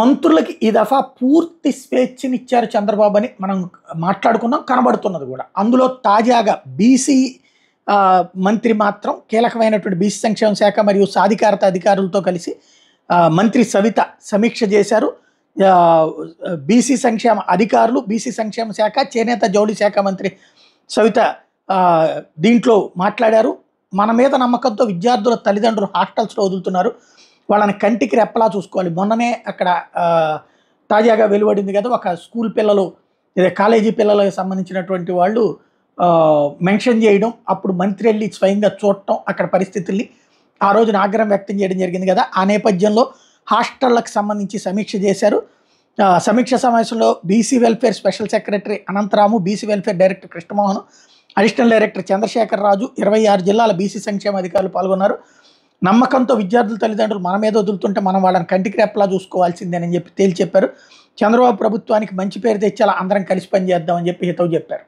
మంత్రులకి ఈ దఫా పూర్తి స్వేచ్ఛనిచ్చారు చంద్రబాబు అని మనం మాట్లాడుకున్నాం కనబడుతున్నది కూడా అందులో తాజాగా బీసీ మంత్రి మాత్రం కీలకమైనటువంటి బీసీ సంక్షేమ శాఖ మరియు సాధికారత అధికారులతో కలిసి మంత్రి సవిత సమీక్ష చేశారు బీసీ సంక్షేమ అధికారులు బీసీ సంక్షేమ శాఖ చేనేత జౌళి శాఖ మంత్రి సవిత దీంట్లో మాట్లాడారు మన మీద నమ్మకంతో విద్యార్థుల తల్లిదండ్రులు హాస్టల్స్లో వదులుతున్నారు వాళ్ళని కంటికి రెప్పలా చూసుకోవాలి మొన్ననే అక్కడ తాజాగా వెలువడింది కదా ఒక స్కూల్ పిల్లలు లేదా కాలేజీ పిల్లలకు సంబంధించినటువంటి వాళ్ళు మెన్షన్ చేయడం అప్పుడు మంత్రి వెళ్ళి స్వయంగా చూడటం అక్కడ పరిస్థితుల్ని ఆ రోజున ఆగ్రహం వ్యక్తం చేయడం జరిగింది కదా ఆ నేపథ్యంలో హాస్టళ్లకు సంబంధించి సమీక్ష చేశారు సమీక్ష సమావేశంలో BC welfare special secretary Anantaramu BC welfare director Krishnamohan additional director Chandrashekhar Raju ఇరవై ఆరు జిల్లాల బీసీ సంక్షేమ అధికారులు పాల్గొన్నారు నమ్మకంతో విద్యార్థుల తల్లిదండ్రులు మన మీద వదులుతుంటే మనం వాళ్ళని కంటికి రెప్పలా చూసుకోవాల్సిందేనని చెప్పి తేల్చి చెప్పారు చంద్రబాబు ప్రభుత్వానికి మంచి పేరు తెచ్చేలా అందరం కలిసి పనిచేద్దామని చెప్పి హితవు చెప్పారు